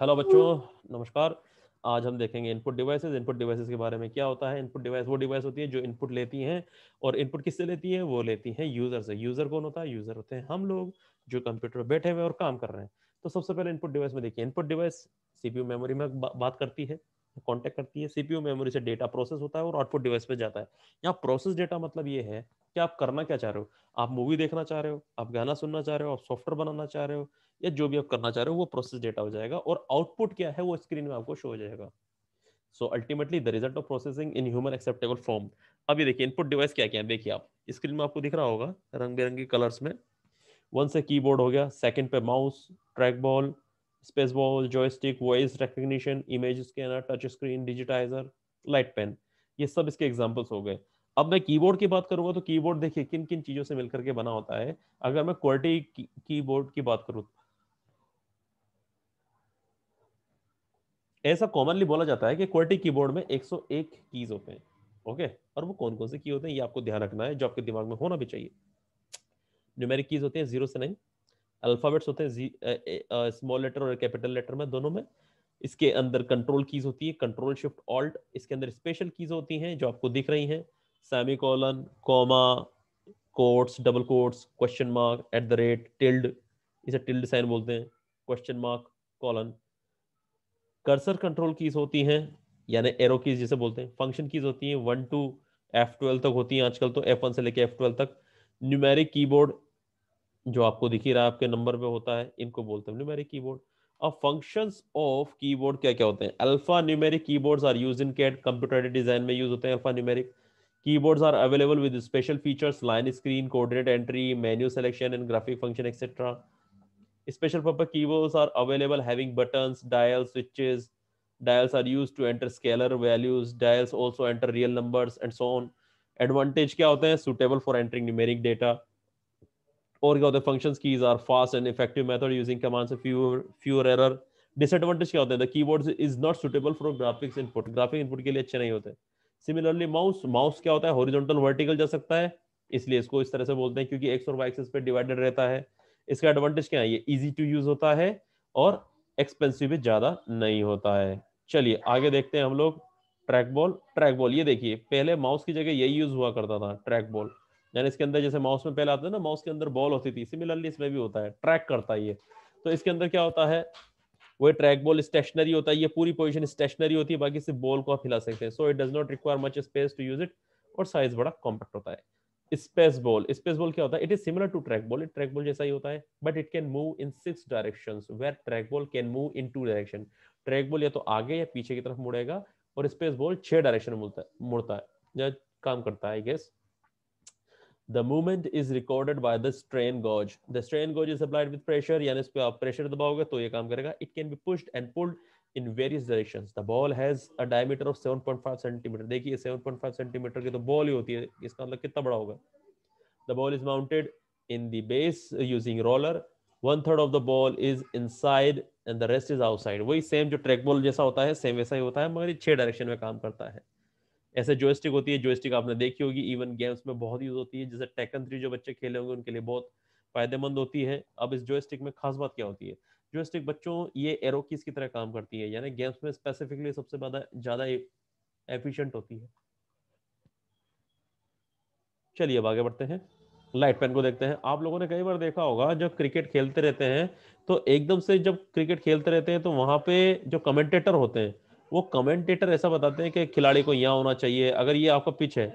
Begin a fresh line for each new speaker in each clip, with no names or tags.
Hello बच्चों नमस्कार आज हम देखेंगे इनपुट डिवाइसेस इनपुट डिवाइसेस के बारे में क्या होता है इनपुट डिवाइस वो डिवाइस होती है जो इनपुट लेती हैं और इनपुट किससे लेती है वो लेती हैं यूजर से यूजर कौन होता है यूजर होते हैं हम लोग जो कंप्यूटर पर बैठे हुए और काम कर रहे हैं तो सबसे पहले इनपुट डिवाइस में देखिए इनपुट डिवाइस सीपीयू मेमोरी में बा, बात करती है कॉन्टेक्ट करती है सीपीयू मेमोरी से डेटा प्रोसेस होता है और आउटपुट डिवाइस पे जाता है यहाँ प्रोसेस डेटा मतलब ये है कि आप करना क्या चाह रहे हो आप मूवी देखना चाह रहे हो आप गाना सुनना चाह रहे हो आप सॉफ्टवेयर बनाना चाह रहे हो या जो भी आप करना चाह रहे हो वो प्रोसेस डेटा हो जाएगा और आउटपुट क्या है वो स्क्रीन में आपको शो हो जाएगा so ultimately the result of processing in human acceptable form अभी देखिए इनपुट डिवाइस क्या क्या है देखिए आप स्क्रीन में आपको दिख रहा होगा रंग बिरंगी कलर्स में वन से कीबोर्ड हो गया सेकंड पे mouse track ball space ball joystick voice recognition image scanner touch screen digitizer light pen ये सब इसके एग्जाम्पल्स हो गए अब मैं कीबोर्ड की बात करूंगा तो कीबोर्ड देखिए किन किन चीजों से मिलकर के बना होता है अगर मैं क्वालिटी की, कीबोर्ड की बात करूं ऐसा कॉमनली बोला जाता है कि क्वालिटी कीबोर्ड में 101 कीज होते हैं ओके और वो कौन कौन से की होते हैं ये आपको ध्यान रखना है जो आपके दिमाग में होना भी चाहिए न्यूमेरिक कीज होते हैं जीरो से नाइन अल्फाबेट्स होते हैं स्मॉल लेटर और कैपिटल लेटर में दोनों में इसके अंदर कंट्रोल कीज होती है कंट्रोल शिफ्ट ऑल्ट इसके अंदर स्पेशल कीज होती हैं जो आपको दिख रही हैं semicolon comma quotes double quotes question mark at the rate tilde इसे टिल्ड साइन बोलते हैं question mark colon cursor control keys होती हैं यानी एरो कीज जिसे बोलते हैं फंक्शन कीज होती हैं वन टू एफ ट्वेल्व तक होती हैं आजकल तो एफ वन से लेके एफ ट्वेल्व तक न्यूमेरिक कीबोर्ड जो आपको दिख ही रहा है आपके नंबर पे होता है इनको बोलते हैं न्यूमेरिक कीबोर्ड अब फंक्शंस ऑफ कीबोर्ड क्या क्या होते हैं alpha numeric keyboards are use in CAD computer design में यूज होते हैं alpha numeric keyboards are available with special features line screen coordinate entry menu selection and graphic function etcetera special purpose keyboards are available having buttons dial switches dials are used to enter scalar values dials also enter real numbers and so on advantage क्या होते हैं suitable for entering numeric data और क्या होता है function keys are fast and effective method using commands fewer fewer error disadvantage क्या होता है the keyboard is not suitable for graphics input graphic input के लिए अच्छे नहीं होते सिमिलरली माउस माउस क्या होता है हॉरिजॉन्टल वर्टिकल जा सकता है इसलिए इसको इस तरह से बोलते हैं क्योंकि एक्स और वाई एक्सिस पे डिवाइडेड रहता है इसका एडवांटेज क्या है ये इजी टू यूज होता है और एक्सपेंसिव भी ज्यादा नहीं होता है चलिए आगे देखते हैं हम लोग ट्रैक बॉल ट्रैक बॉल ये देखिए पहले माउस की जगह यही यूज हुआ करता था ट्रैक बॉल यानी इसके अंदर जैसे माउस में पहले आता है ना माउस के अंदर बॉल होती थी सिमिलरली इसमें भी होता है ट्रैक करता है ये तो इसके अंदर क्या होता है वही ट्रैक बॉल स्टेशनरी होता है ये पूरी पोजिशन स्टेशनरी होती है बाकी सिर्फ बॉल को आप हिला सकते हैं so it does not require much space to use it और साइज बड़ा कॉम्पैक्ट होता है स्पेस बॉल स्पेस बॉल क्या होता है it is similar to track ball it track ball जैसा ही होता है but it can move in six directions where track ball can move in two direction track ball या तो आगे या पीछे की तरफ मुड़ेगा और स्पेस बॉल छह डायरेक्शन मुड़ता मुड़ता है या काम करता है I guess the movement is recorded by the strain gauge the strain gauge is applied with pressure यानी इस पर आप प्रेशर दबाओगे तो ये काम करेगा it can be pushed and pulled in various direction the ball has a diameter of 7.5 centimeter देखिए 7.5 centimetre की तो बॉल ही होती है इसका मतलब कितना बड़ा होगा the ball is mounted in the base using roller one third of the ball is inside and the rest is outside वही सेम जो ट्रैक बॉल जैसा होता है सेम वैसा ही होता है मगर ये छह डायरेक्शन में काम करता है ऐसे जोस्टिक होती है जोस्टिक आपने देखी होगी इवन गेम्स में बहुत यूज होती है जैसे टेकन थ्री जो बच्चे खेले होंगे उनके लिए बहुत फायदेमंद होती है अब इस जोस्टिक में खास बात क्या होती है जोस्टिक बच्चों ये एरोकीस की तरह काम करती है यानी गेम्स में स्पेसिफिकली सबसे ज्यादा ज्यादा एफिशिएंट e- होती है चलिए अब आगे बढ़ते हैं लाइट पेन को देखते हैं आप लोगों ने कई बार देखा होगा जब क्रिकेट खेलते रहते हैं तो एकदम से जब क्रिकेट खेलते रहते हैं तो वहां पे जो कमेंटेटर होते हैं वो कमेंटेटर ऐसा बताते हैं कि खिलाड़ी को यहाँ होना चाहिए अगर ये आपका पिच है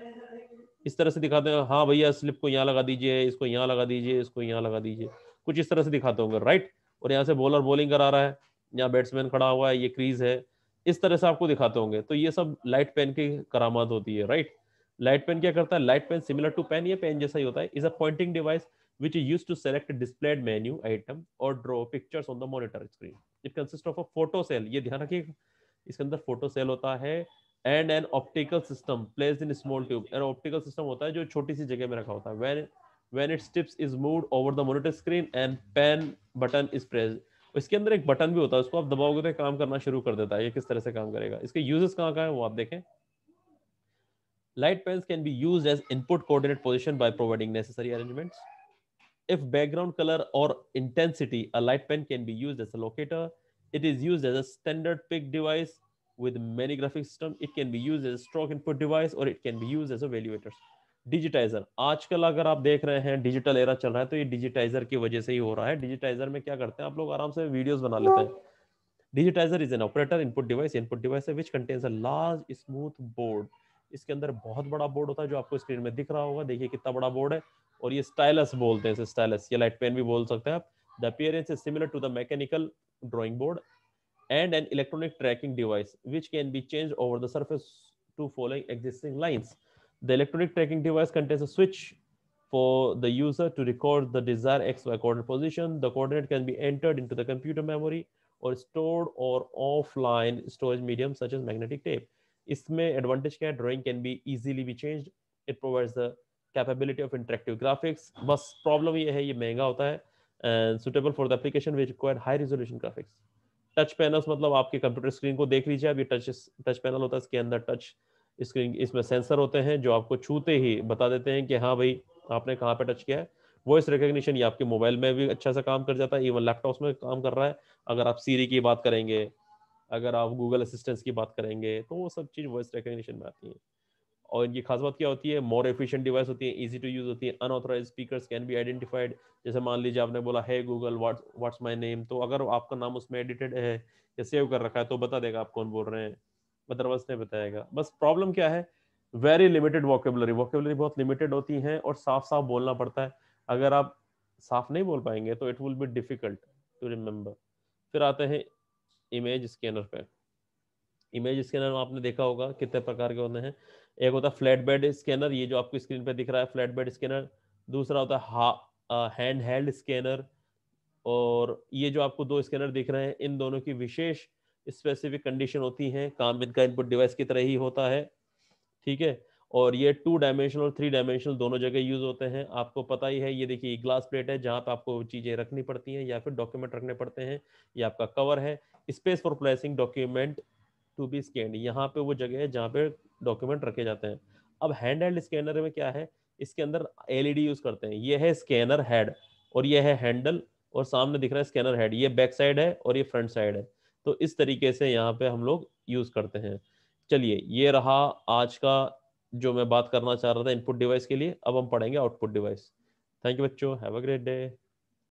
इस तरह से दिखाते हैं हाँ भैया स्लिप को यहाँ लगा दीजिए इसको यहाँ लगा दीजिए इसको यहाँ लगा दीजिए कुछ इस तरह से दिखाते होंगे राइट और यहाँ से बॉलर बॉलिंग करा रहा है यहाँ बैट्समैन खड़ा हुआ है ये क्रीज है इस तरह से आपको दिखाते होंगे तो ये सब लाइट पेन की करामद होती है राइट लाइट पेन क्या करता है light pen similar to pen ये पेन जैसा ही होता है is a pointing device which use to select displayed menu item और draw pictures on the on screen it consist of a photo cell ये ध्यान रखिएगा इसके अंदर फोटो सेल होता है and an optical system place in small tube an optical system होता है जो छोटी सी जगह में रखा होता है when, when it tips is move over the monitor screen and pen button is press इसके अंदर एक बटन भी होता है उसको आप दबाओगे तो काम करना शुरू कर देता है ये किस तरह से काम करेगा इसके यूजेस कहाँ कहाँ है वो आप देखें light pens can be used as input coordinate position by providing necessary arrangements if background color or intensity a light pen can be used as a locator It is used as a standard pick device with many graphic system. It can be used as a stroke input device or it can be used as a valuator. Digitizer आजकल अगर आप देख रहे हैं digital era चल रहा है तो ये डिजिटाइजर की वजह से ही हो रहा है डिजिटाइजर में क्या करते हैं आप लोग आराम से वीडियोस बना लेते हैं digitizer is an operator input device input device है which contains a large smooth board इसके अंदर बहुत बड़ा बोर्ड होता है जो आपको स्क्रीन में दिख रहा होगा देखिए कितना बड़ा बोर्ड है और ये स्टाइलस बोलते हैं स्टाइलस ये लाइट पेन भी बोल सकते हैं आप the appearance is similar to the mechanical drawing board and an electronic tracking device, which can be changed over the surface to following existing lines. The electronic tracking device contains a switch for the user to record the desired XY coordinate position. The coordinate can be entered into the computer memory or stored or offline storage medium such as magnetic tape. इसमें advantage क्या drawing can be easily be changed. It provides the capability of interactive graphics. But problem ये है ये महंगा होता है and suitable for the application which required high resolution graphics touch panels मतलब आपके कंप्यूटर स्क्रीन को देख लीजिए अब ये टच टच पैनल होता है इसके अंदर टच स्क्रीन इसमें सेंसर होते हैं जो आपको छूते ही बता देते हैं कि हाँ भाई आपने कहाँ पे टच किया है वॉइस रिकोगशन ये आपके मोबाइल में भी अच्छा सा काम कर जाता है इवन लैपटॉप्स में काम कर रहा है अगर आप सीरी की बात करेंगे अगर आप गूगल असिस्टेंस की बात करेंगे तो वो सब चीज़ वॉइस रिकोगशन में आती है और इनकी खास बात क्या होती है मोर एफिशिएंट डिवाइस होती है इजी टू यूज होती है unauthorize speakers can be identified जैसे मान लीजिए आपने बोला है गूगल व्हाट्स माय नेम तो अगर आपका नाम उसमें एडिटेड है या सेव कर रखा है तो बता देगा आप कौन बोल रहे हैं अदरवाइज नहीं बताएगा बस प्रॉब्लम क्या है वेरी लिमिटेड वॉकेबलरी वॉकेबलरी बहुत लिमिटेड होती है और साफ साफ बोलना पड़ता है अगर आप साफ नहीं बोल पाएंगे तो it will be difficult to remember फिर आते हैं इमेज स्कैनर पर इमेज स्कैनर आपने देखा होगा कितने प्रकार के होते हैं एक होता है फ्लैट बेड स्कैनर ये जो आपको स्क्रीन पे दिख रहा है फ्लैट बेड स्कैनर दूसरा होता है हैंड हेल्ड स्कैनर और ये जो आपको दो स्कैनर दिख रहे हैं इन दोनों की विशेष स्पेसिफिक कंडीशन होती है काम इनका इनपुट डिवाइस की तरह ही होता है ठीक है और ये टू डायमेंशनल और थ्री डायमेंशनल दोनों जगह यूज होते हैं आपको पता ही है ये देखिए ग्लास प्लेट है जहाँ पे तो आपको चीजें रखनी पड़ती हैं या फिर डॉक्यूमेंट रखने पड़ते हैं ये आपका कवर है space for placing document to be scan यहाँ पे वो जगह है जहाँ पे डॉक्यूमेंट रखे जाते हैं अब हैंड हेल्ड स्कैनर में क्या है इसके अंदर एलईडी यूज e करते हैं ये है स्कैनर हेड और ये है हैंडल और सामने दिख रहा है स्कैनर हेड ये बैक साइड है और ये फ्रंट साइड है तो इस तरीके से यहाँ पे हम लोग यूज करते हैं चलिए ये रहा आज का जो मैं बात करना चाह रहा था इनपुट डिवाइस के लिए अब हम पढ़ेंगे आउटपुट डिवाइस थैंक यू बच्चों हैव अ ग्रेट डे